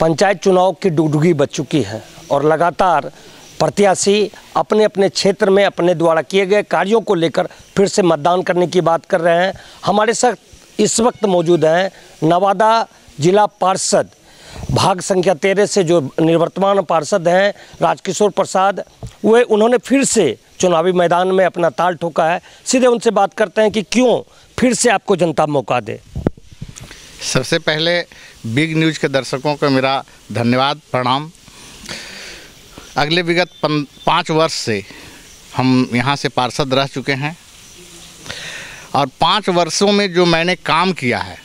पंचायत चुनाव की डुगडुगी बच चुकी है और लगातार प्रत्याशी अपने अपने क्षेत्र में अपने द्वारा किए गए कार्यों को लेकर फिर से मतदान करने की बात कर रहे हैं हमारे साथ इस वक्त मौजूद हैं नवादा जिला पार्षद भाग संख्या तेरह से जो निर्वर्तमान पार्षद हैं राजकिशोर प्रसाद वे उन्होंने फिर से चुनावी मैदान में अपना ताल ठोका है सीधे उनसे बात करते हैं कि क्यों फिर से आपको जनता मौका दे सबसे पहले बिग न्यूज़ के दर्शकों को मेरा धन्यवाद प्रणाम अगले विगत पाँच वर्ष से हम यहाँ से पार्षद रह चुके हैं और पाँच वर्षों में जो मैंने काम किया है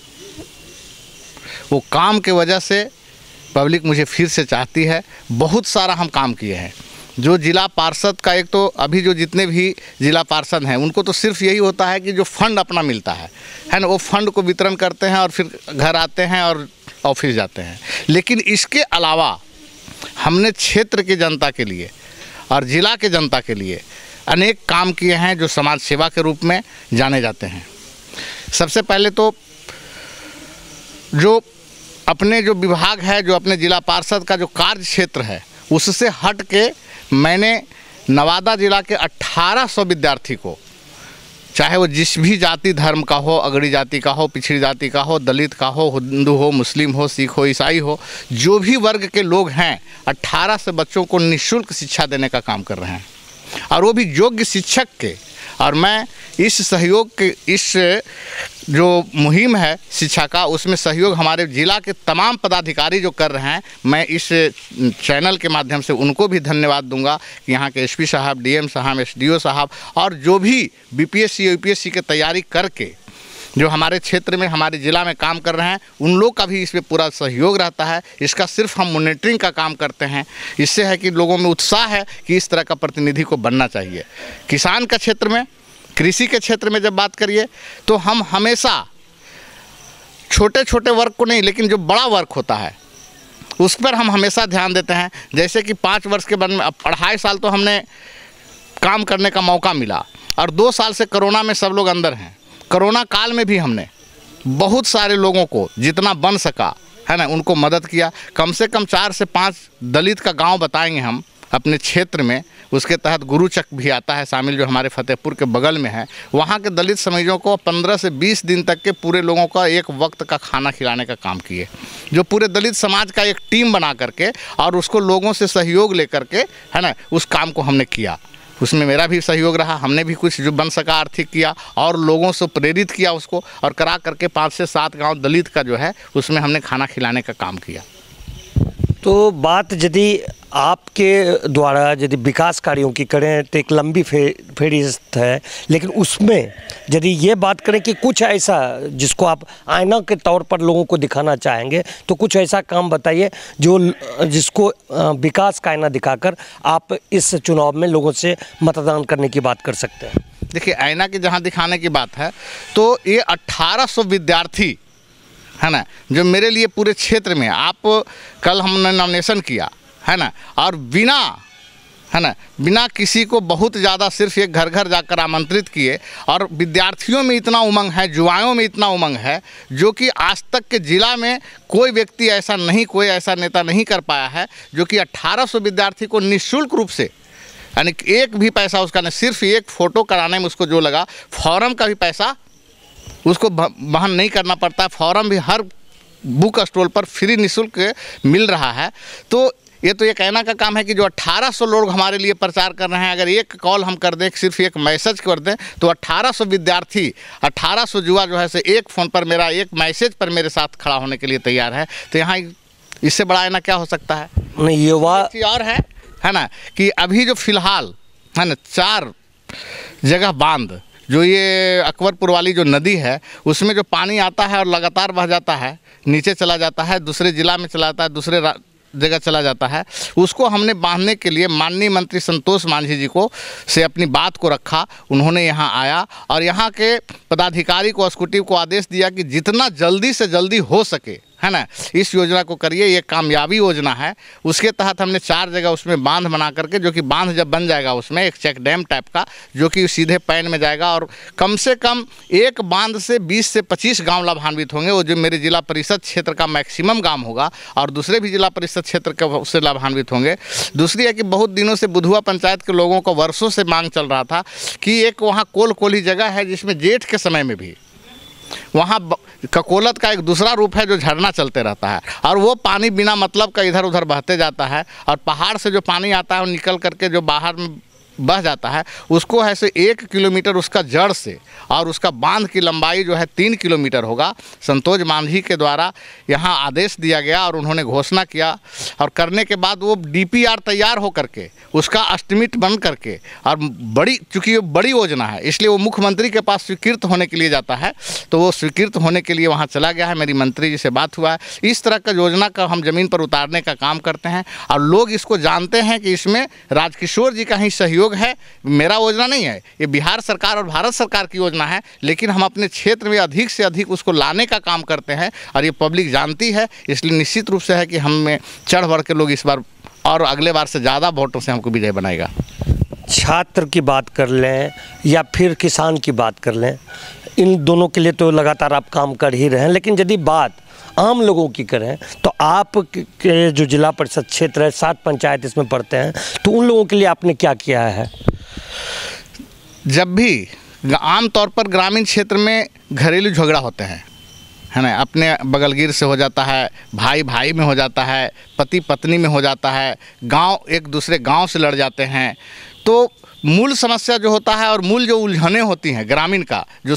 वो काम के वजह से पब्लिक मुझे फिर से चाहती है बहुत सारा हम काम किए हैं जो जिला पार्षद का एक तो अभी जो जितने भी जिला पार्षद हैं उनको तो सिर्फ यही होता है कि जो फंड अपना मिलता है है ना वो फंड को वितरण करते हैं और फिर घर आते हैं और ऑफिस जाते हैं लेकिन इसके अलावा हमने क्षेत्र की जनता के लिए और ज़िला के जनता के लिए अनेक काम किए हैं जो समाज सेवा के रूप में जाने जाते हैं सबसे पहले तो जो अपने जो विभाग है जो अपने जिला पार्षद का जो कार्य क्षेत्र है उससे हट के मैंने नवादा ज़िला के 1800 विद्यार्थी को चाहे वो जिस भी जाति धर्म का हो अगड़ी जाति का हो पिछड़ी जाति का हो दलित का हो हिंदू हो मुस्लिम हो सिख हो ईसाई हो जो भी वर्ग के लोग हैं 18 से बच्चों को निशुल्क शिक्षा देने का काम कर रहे हैं और वो भी योग्य शिक्षक के और मैं इस सहयोग के इस जो मुहिम है शिक्षा का उसमें सहयोग हमारे ज़िला के तमाम पदाधिकारी जो कर रहे हैं मैं इस चैनल के माध्यम से उनको भी धन्यवाद दूंगा कि यहाँ के एसपी साहब डीएम साहब एसडीओ साहब और जो भी बीपीएससी यूपीएससी की तैयारी करके जो हमारे क्षेत्र में हमारे ज़िला में काम कर रहे हैं उन लोग का भी इसमें पूरा सहयोग रहता है इसका सिर्फ हम मोनिटरिंग का काम करते हैं इससे है कि लोगों में उत्साह है कि इस तरह का प्रतिनिधि को बनना चाहिए किसान का क्षेत्र में कृषि के क्षेत्र में जब बात करिए तो हम हमेशा छोटे छोटे वर्क को नहीं लेकिन जो बड़ा वर्क होता है उस पर हम हमेशा ध्यान देते हैं जैसे कि पाँच वर्ष के बाद में अब अढ़ाई साल तो हमने काम करने का मौका मिला और दो साल से कोरोना में सब लोग अंदर हैं कोरोना काल में भी हमने बहुत सारे लोगों को जितना बन सका है ना उनको मदद किया कम से कम चार से पाँच दलित का गांव बताएंगे हम अपने क्षेत्र में उसके तहत गुरुचक भी आता है शामिल जो हमारे फतेहपुर के बगल में है वहाँ के दलित समाजों को 15 से 20 दिन तक के पूरे लोगों का एक वक्त का खाना खिलाने का काम किए जो पूरे दलित समाज का एक टीम बना करके और उसको लोगों से सहयोग ले करके है ना उस काम को हमने किया उसमें मेरा भी सहयोग रहा हमने भी कुछ जो बन सका आर्थिक किया और लोगों से प्रेरित किया उसको और करा करके पाँच से सात गाँव दलित का जो है उसमें हमने खाना खिलाने का काम किया तो बात यदि आपके द्वारा यदि विकास कार्यों की करें तो एक लंबी फे, फेरिस्त है लेकिन उसमें यदि ये बात करें कि कुछ ऐसा जिसको आप आयना के तौर पर लोगों को दिखाना चाहेंगे तो कुछ ऐसा काम बताइए जो जिसको विकास का आयना दिखाकर आप इस चुनाव में लोगों से मतदान करने की बात कर सकते हैं देखिए आयना की जहाँ दिखाने की बात है तो ये अट्ठारह विद्यार्थी है ना जो मेरे लिए पूरे क्षेत्र में आप कल हमने नॉमिनेशन किया है ना और बिना है ना बिना किसी को बहुत ज़्यादा सिर्फ एक घर घर जाकर आमंत्रित किए और विद्यार्थियों में इतना उमंग है युवाओं में इतना उमंग है जो कि आज तक के ज़िला में कोई व्यक्ति ऐसा नहीं कोई ऐसा नेता नहीं कर पाया है जो कि 1800 विद्यार्थी को निःशुल्क रूप से यानी एक भी पैसा उसका नहीं सिर्फ एक फ़ोटो कराने में उसको जो लगा फॉरम का भी पैसा उसको वहन नहीं करना पड़ता फॉर्म भी हर बुक स्टॉल पर फ्री निःशुल्क मिल रहा है तो ये तो ये कहना का काम है कि जो 1800 लोग हमारे लिए प्रचार कर रहे हैं अगर एक कॉल हम कर दें सिर्फ एक मैसेज कर दें तो 1800 विद्यार्थी 1800 युवा जो है से एक फ़ोन पर मेरा एक मैसेज पर मेरे साथ खड़ा होने के लिए तैयार है तो यहाँ इससे बड़ा ना क्या हो सकता है नहीं युवा और है है ना कि अभी जो फिलहाल है ना चार जगह बांध जो ये अकबरपुर वाली जो नदी है उसमें जो पानी आता है और लगातार बह जाता है नीचे चला जाता है दूसरे ज़िला में चला जाता है दूसरे जगह चला जाता है उसको हमने बांधने के लिए माननीय मंत्री संतोष मांझी जी को से अपनी बात को रखा उन्होंने यहाँ आया और यहाँ के पदाधिकारी को स्कूटी को आदेश दिया कि जितना जल्दी से जल्दी हो सके है ना इस योजना को करिए ये कामयाबी योजना है उसके तहत हमने चार जगह उसमें बांध बना करके जो कि बांध जब बन जाएगा उसमें एक चेक डैम टाइप का जो कि सीधे पैन में जाएगा और कम से कम एक बांध से 20 से 25 गांव लाभान्वित होंगे वो जो मेरे जिला परिषद क्षेत्र का मैक्सिमम गांव होगा और दूसरे भी जिला परिषद क्षेत्र के उससे लाभान्वित होंगे दूसरी है कि बहुत दिनों से बुधुआ पंचायत के लोगों को वर्षों से मांग चल रहा था कि एक वहाँ कोल कोली जगह है जिसमें जेठ के समय में भी वहाँ ब... ककोलत का एक दूसरा रूप है जो झरना चलते रहता है और वो पानी बिना मतलब का इधर उधर बहते जाता है और पहाड़ से जो पानी आता है वो निकल करके जो बाहर में बह जाता है उसको है से एक किलोमीटर उसका जड़ से और उसका बांध की लंबाई जो है तीन किलोमीटर होगा संतोष मांझी के द्वारा यहाँ आदेश दिया गया और उन्होंने घोषणा किया और करने के बाद वो डीपीआर तैयार हो करके उसका अस्टिमेट बन करके और बड़ी चूँकि वो बड़ी योजना है इसलिए वो मुख्यमंत्री के पास स्वीकृत होने के लिए जाता है तो वो स्वीकृत होने के लिए वहाँ चला गया है मेरी मंत्री जी से बात हुआ है इस तरह का योजना का हम ज़मीन पर उतारने का काम करते हैं और लोग इसको जानते हैं कि इसमें राजकिशोर जी का ही सहयोग सहयोग है मेरा योजना नहीं है ये बिहार सरकार और भारत सरकार की योजना है लेकिन हम अपने क्षेत्र में अधिक से अधिक उसको लाने का काम करते हैं और ये पब्लिक जानती है इसलिए निश्चित रूप से है कि हमें चढ़ बढ़ के लोग इस बार और अगले बार से ज़्यादा वोटों से हमको विजय बनाएगा छात्र की बात कर लें या फिर किसान की बात कर लें इन दोनों के लिए तो लगातार आप काम कर ही रहे हैं लेकिन यदि बात आम लोगों की करें तो आप के जो जिला परिषद क्षेत्र है सात पंचायत इसमें पड़ते हैं तो उन लोगों के लिए आपने क्या किया है जब भी आमतौर पर ग्रामीण क्षेत्र में घरेलू झगड़ा होते हैं है ना अपने बगलगिर से हो जाता है भाई भाई में हो जाता है पति पत्नी में हो जाता है गांव एक दूसरे गांव से लड़ जाते हैं तो मूल समस्या जो होता है और मूल जो उलझने होती हैं ग्रामीण का जो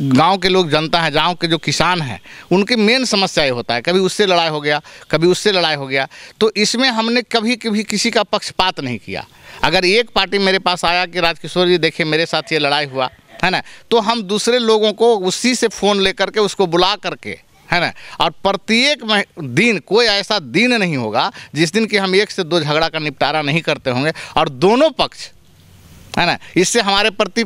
गांव के लोग जनता है गाँव के जो किसान हैं उनके मेन समस्या ये होता है कभी उससे लड़ाई हो गया कभी उससे लड़ाई हो गया तो इसमें हमने कभी कभी किसी का पक्षपात नहीं किया अगर एक पार्टी मेरे पास आया कि राजकिशोर जी देखिए मेरे साथ ये लड़ाई हुआ है ना तो हम दूसरे लोगों को उसी से फ़ोन ले करके उसको बुला करके है ना और प्रत्येक दिन कोई ऐसा दिन नहीं होगा जिस दिन कि हम एक से दो झगड़ा का निपटारा नहीं करते होंगे और दोनों पक्ष है ना इससे हमारे प्रति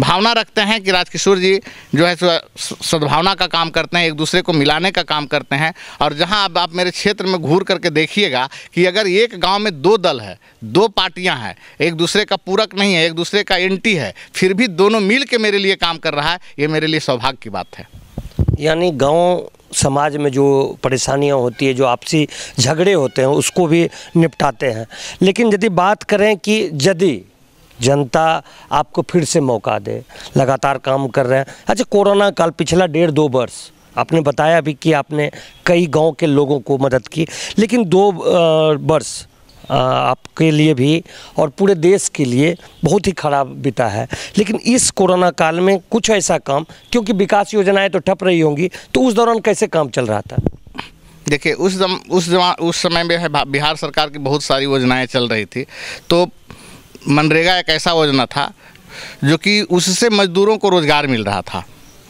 भावना रखते हैं कि राजकिशोर जी जो है सद्भावना का काम करते हैं एक दूसरे को मिलाने का काम करते हैं और जहां अब आप मेरे क्षेत्र में घूर करके देखिएगा कि अगर एक गांव में दो दल है दो पार्टियां हैं एक दूसरे का पूरक नहीं है एक दूसरे का एंटी है फिर भी दोनों मिल के मेरे लिए काम कर रहा है ये मेरे लिए सौभाग्य की बात है यानी गाँव समाज में जो परेशानियाँ होती है जो आपसी झगड़े होते हैं उसको भी निपटाते हैं लेकिन यदि बात करें कि यदि जनता आपको फिर से मौका दे लगातार काम कर रहे हैं अच्छा कोरोना काल पिछला डेढ़ दो वर्ष आपने बताया भी कि आपने कई गांव के लोगों को मदद की लेकिन दो वर्ष आपके लिए भी और पूरे देश के लिए बहुत ही खराब बिता है लेकिन इस कोरोना काल में कुछ ऐसा काम क्योंकि विकास योजनाएं तो ठप रही होंगी तो उस दौरान कैसे काम चल रहा था देखिए उस दम उस उस समय में है बिहार सरकार की बहुत सारी योजनाएं चल रही थी तो मनरेगा एक ऐसा योजना था जो कि उससे मजदूरों को रोज़गार मिल रहा था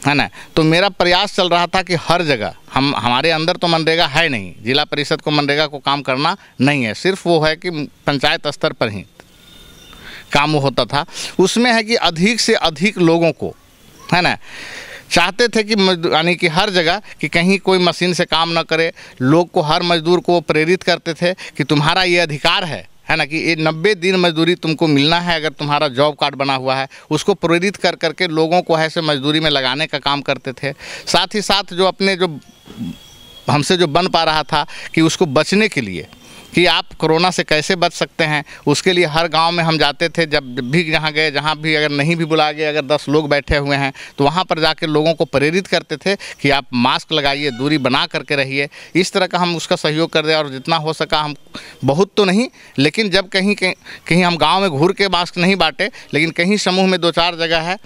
है ना तो मेरा प्रयास चल रहा था कि हर जगह हम हमारे अंदर तो मनरेगा है नहीं जिला परिषद को मनरेगा को काम करना नहीं है सिर्फ वो है कि पंचायत स्तर पर ही काम होता था उसमें है कि अधिक से अधिक लोगों को है ना चाहते थे कि यानी कि हर जगह कि कहीं कोई मशीन से काम ना करे लोग को हर मजदूर को प्रेरित करते थे कि तुम्हारा ये अधिकार है है ना कि ये नब्बे दिन मजदूरी तुमको मिलना है अगर तुम्हारा जॉब कार्ड बना हुआ है उसको प्रेरित कर करके लोगों को ऐसे मजदूरी में लगाने का काम करते थे साथ ही साथ जो अपने जो हमसे जो बन पा रहा था कि उसको बचने के लिए कि आप कोरोना से कैसे बच सकते हैं उसके लिए हर गांव में हम जाते थे जब भी जहां गए जहां भी अगर नहीं भी बुला गए अगर दस लोग बैठे हुए हैं तो वहां पर जाकर लोगों को प्रेरित करते थे कि आप मास्क लगाइए दूरी बना करके रहिए इस तरह का हम उसका सहयोग कर रहे और जितना हो सका हम बहुत तो नहीं लेकिन जब कहीं कहीं हम गाँव में घूर के मास्क नहीं बाँटे लेकिन कहीं समूह में दो चार जगह है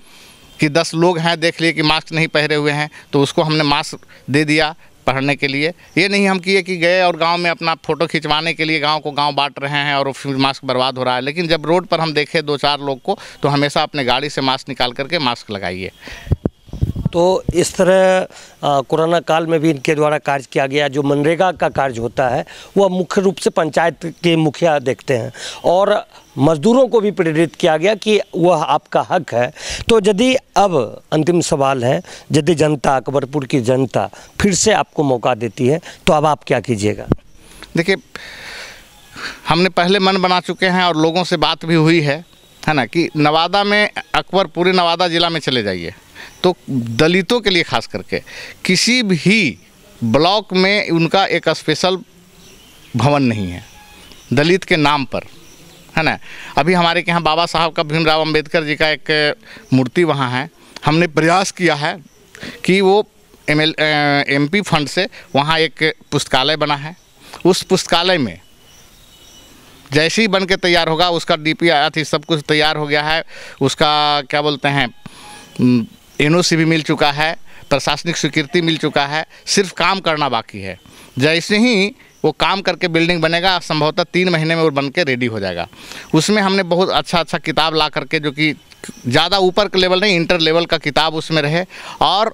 कि दस लोग हैं देख लिए कि मास्क नहीं पहरे हुए हैं तो उसको हमने मास्क दे दिया पढ़ने के लिए ये नहीं हम किए कि गए और गांव में अपना फ़ोटो खिंचवाने के लिए गांव को गांव बांट रहे हैं और फिर मास्क बर्बाद हो रहा है लेकिन जब रोड पर हम देखें दो चार लोग को तो हमेशा अपने गाड़ी से मास्क निकाल करके मास्क लगाइए तो इस तरह कोरोना काल में भी इनके द्वारा कार्य किया गया जो मनरेगा का कार्य होता है वह मुख्य रूप से पंचायत के मुखिया देखते हैं और मजदूरों को भी प्रेरित किया गया कि वह आपका हक है तो यदि अब अंतिम सवाल है यदि जनता अकबरपुर की जनता फिर से आपको मौका देती है तो अब आप क्या कीजिएगा देखिए हमने पहले मन बना चुके हैं और लोगों से बात भी हुई है है ना कि नवादा में अकबर पूरे नवादा ज़िला में चले जाइए तो दलितों के लिए खास करके किसी भी ब्लॉक में उनका एक स्पेशल भवन नहीं है दलित के नाम पर है ना अभी हमारे के यहाँ बाबा साहब का भीमराव अंबेडकर जी का एक मूर्ति वहाँ है हमने प्रयास किया है कि वो M L M P fund से वहाँ एक पुस्तकालय बना है उस पुस्तकालय में जैसे ही बन के तैयार होगा उसका डी पी अथी सब कुछ तैयार हो गया है उसका क्या बोलते हैं एनओसी भी मिल चुका है प्रशासनिक स्वीकृति मिल चुका है सिर्फ काम करना बाकी है जैसे ही वो काम करके बिल्डिंग बनेगा संभवतः तीन महीने में वो बन के रेडी हो जाएगा उसमें हमने बहुत अच्छा अच्छा किताब ला करके जो कि ज़्यादा ऊपर के लेवल नहीं इंटर लेवल का किताब उसमें रहे और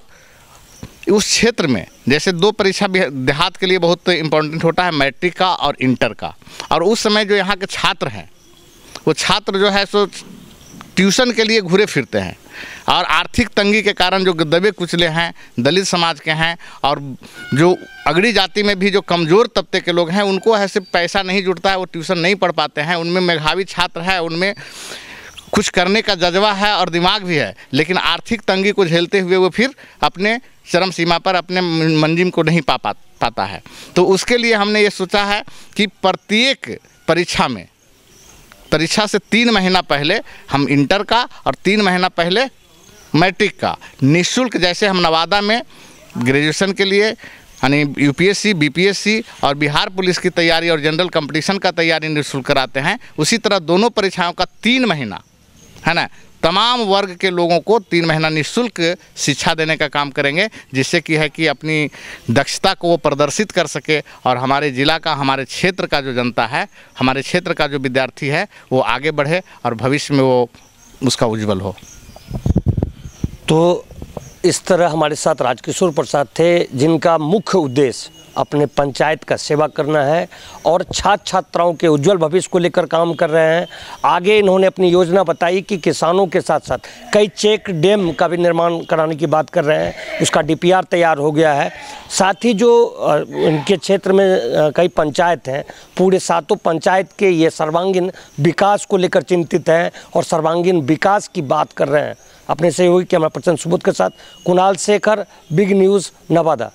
उस क्षेत्र में जैसे दो परीक्षा भी देहात के लिए बहुत इम्पोर्टेंट होता है मैट्रिक का और इंटर का और उस समय जो यहाँ के छात्र हैं वो छात्र जो है सो ट्यूशन के लिए घूरे फिरते हैं और आर्थिक तंगी के कारण जो दबे कुचले हैं दलित समाज के हैं और जो अगड़ी जाति में भी जो कमज़ोर तबके के लोग हैं उनको ऐसे पैसा नहीं जुटता है वो ट्यूशन नहीं पढ़ पाते हैं उनमें मेघावी छात्र है उनमें कुछ करने का जज्बा है और दिमाग भी है लेकिन आर्थिक तंगी को झेलते हुए वो फिर अपने चरम सीमा पर अपने मंजिम को नहीं पा पा पाता है तो उसके लिए हमने ये सोचा है कि प्रत्येक परीक्षा में परीक्षा से तीन महीना पहले हम इंटर का और तीन महीना पहले मैट्रिक का निःशुल्क जैसे हम नवादा में ग्रेजुएशन के लिए यानी यूपीएससी बीपीएससी और बिहार पुलिस की तैयारी और जनरल कंपटीशन का तैयारी निःशुल्क कराते हैं उसी तरह दोनों परीक्षाओं का तीन महीना है ना तमाम वर्ग के लोगों को तीन महीना निःशुल्क शिक्षा देने का काम करेंगे जिससे कि है कि अपनी दक्षता को वो प्रदर्शित कर सके और हमारे ज़िला का हमारे क्षेत्र का जो जनता है हमारे क्षेत्र का जो विद्यार्थी है वो आगे बढ़े और भविष्य में वो उसका उज्ज्वल हो तो इस तरह हमारे साथ राजकिशोर प्रसाद थे जिनका मुख्य उद्देश्य अपने पंचायत का सेवा करना है और छात्र छात्राओं के उज्जवल भविष्य को लेकर काम कर रहे हैं आगे इन्होंने अपनी योजना बताई कि किसानों के साथ साथ कई चेक डैम का भी निर्माण कराने की बात कर रहे हैं उसका डीपीआर तैयार हो गया है साथ ही जो इनके क्षेत्र में कई पंचायत हैं पूरे सातों पंचायत के ये सर्वांगीण विकास को लेकर चिंतित हैं और सर्वांगीण विकास की बात कर रहे हैं अपने सहयोगी कैमरा पर्सन सुबोध के साथ कुणाल शेखर बिग न्यूज़ नवादा